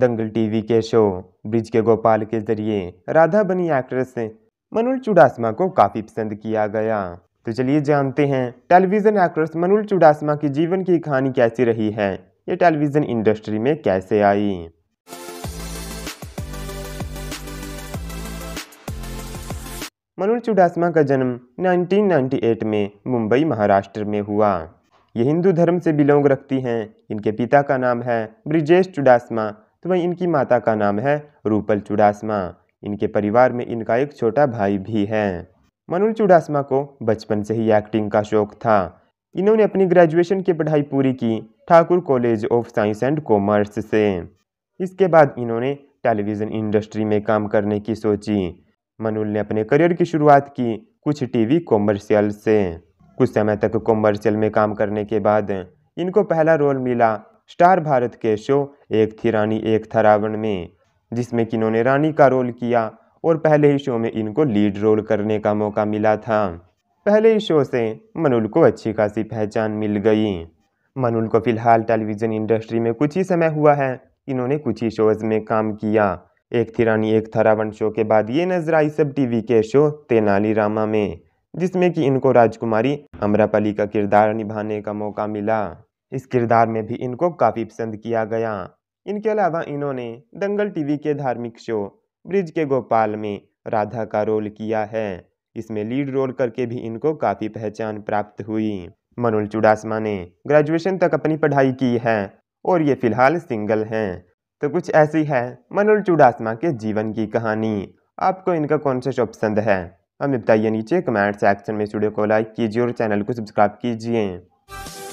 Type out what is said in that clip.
दंगल TV के show Brij के गोपाल के जरिए राधा बनी एक्ट्रेस मनुल चुडासमा को काफ़ी पसंद किया गया तो चलिए जानते हैं टेलीविज़न एक्ट्रेस मनुल चुडासमा की जीवन की कहानी कैसी रही है ये टेलीविज़न इंडस्ट्री में कैसे आई मनुल चुडासमा का जन्म 1998 में मुंबई महाराष्ट्र में हुआ ये हिंदू धर्म से बिलोंग रखती हैं इनके पिता का नाम है ब्रिजेश चुडासमा तो वहीं इनकी माता का नाम है रूपल चुड़ासमा इनके परिवार में इनका एक छोटा भाई भी है मनुल चुड़ासमा को बचपन से ही एक्टिंग का शौक था इन्होंने अपनी ग्रेजुएशन की पढ़ाई पूरी की Thakur college of science and commerce से इसके बाद इन्होंने टेलीविज़न इंडस्ट्री में काम करने की सोची मनुल ने अपने करियर की शुरुआत की कुछ टीवी कॉमर्शियल से कुछ समय तक कॉमर्शियल में काम करने के बाद इनको पहला रोल मिला स्टार भारत के शो एक थी रानी एक था रावण में जिसमें कि इन्होंने रानी का रोल किया और पहले ही शो में इनको लीड रोल करने का मौका मिला था पहले ही शो से मनुल को अच्छी खासी पहचान मिल गई मनुल को फिलहाल टेलीविज़न इंडस्ट्री में कुछ ही समय हुआ है इन्होंने कुछ ही शोज़ में काम किया एक थी रानी एक था रावण शो के बाद ये नजर आई सब टीवी के शो तेनाली रामा में जिसमें कि इनको राजकुमारी अमरापली का किरदार निभाने का मौका मिला इस किरदार में भी इनको काफ़ी पसंद किया गया इनके अलावा इन्होंने दंगल टीवी के धार्मिक शो ब्रिज के गोपाल में राधा का रोल किया है इसमें लीड रोल करके भी इनको काफ़ी पहचान प्राप्त हुई मनोल चुड़ासमा ने ग्रेजुएशन तक अपनी पढ़ाई की है और ये फिलहाल सिंगल हैं तो कुछ ऐसी है मनोल चुड़ासमा के जीवन की कहानी आपको इनका कौन सा शो पसंद है हमें बताइए नीचे कमेंट सेक्शन में स्टूडियो को लाइक कीजिए और चैनल को सब्सक्राइब कीजिए